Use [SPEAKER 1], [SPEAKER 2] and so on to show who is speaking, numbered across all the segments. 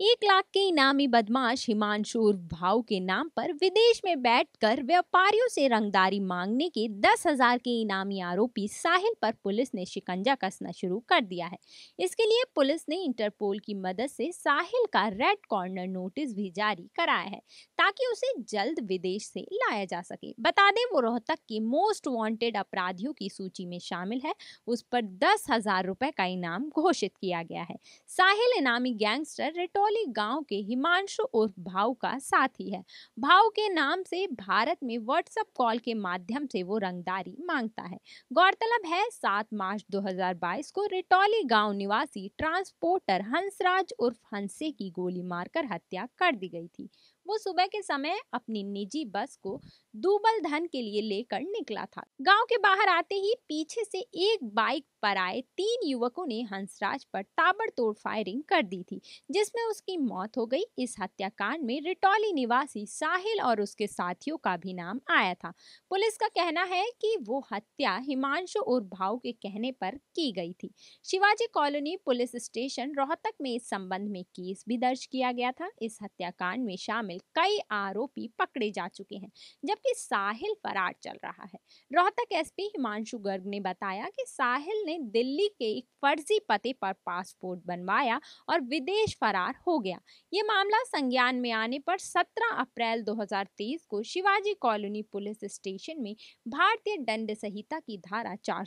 [SPEAKER 1] एक लाख के इनामी बदमाश हिमांशु भाव के नाम पर विदेश में बैठकर व्यापारियों से रंगदारी मांगने के दस हजार के इनामी आरोपी साहिल पर पुलिस ने शिकंजा कसना शुरू कर दिया है इसके लिए पुलिस ने इंटरपोल की मदद से साहिल का रेड कॉर्नर नोटिस भी जारी कराया है ताकि उसे जल्द विदेश से लाया जा सके बता दें वो रोहतक के मोस्ट वॉन्टेड अपराधियों की सूची में शामिल है उस पर दस हजार रुपए का इनाम घोषित किया गया है साहिल इनामी गैंगस्टर रिटोर चंदौली गांव के हिमांशु उर्फ भाव का साथी है भाव के नाम से भारत में व्हाट्सएप कॉल के माध्यम से वो रंगदारी मांगता है गौरतलब है 7 मार्च 2022 को रिटौली गांव निवासी ट्रांसपोर्टर हंसराज उर्फ हंसे की गोली मारकर हत्या कर दी गई थी वो सुबह के समय अपनी निजी बस को दुबल धन के लिए लेकर निकला था गांव के बाहर आते ही पीछे से एक बाइक पर आए तीन युवकों ने हंसराज पर ताबड़तोड़ फायरिंग कर दी थी जिसमें उसकी मौत हो गई इस हत्याकांड में रिटौली निवासी साहिल और उसके साथियों का भी नाम आया था पुलिस का कहना है कि वो हत्या हिमांशु और भाव के कहने पर की गई थी Shivaji colony police station Rohtak में इस संबंध में केस भी दर्ज किया गया था इस हत्याकांड में शामिल कई आरोपी पकड़े जा चुके हैं जबकि साहिल फरार चल रहा है रोहतक एसपी हिमांशु गर्ग ने बताया कि साहिल ने दिल्ली के एक फर्जी पते पर पासपोर्ट बनवाया और विदेश फरार हो गया ये मामला संज्ञान में आने पर 17 अप्रैल 2023 को शिवाजी कॉलोनी पुलिस स्टेशन में भारतीय दंड संहिता की धारा चार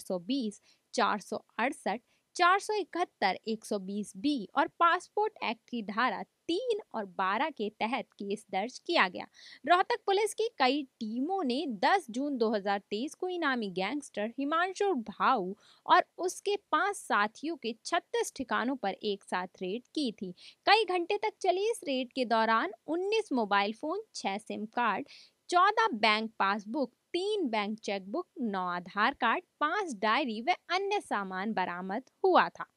[SPEAKER 1] चार सौ इकहत्तर एक सौ बीस बी और पासपोर्ट एक्ट की धारा तीन और बारह के तहत केस दर्ज किया गया रोहतक पुलिस की कई टीमों ने 10 जून 2023 को इनामी गैंगस्टर हिमांशु भाऊ और उसके पांच साथियों के 36 ठिकानों पर एक साथ रेड की थी कई घंटे तक चली इस रेड के दौरान 19 मोबाइल फोन 6 सिम कार्ड चौदह बैंक पासबुक तीन बैंक चेकबुक नौ आधार कार्ड पांच डायरी व अन्य सामान बरामद हुआ था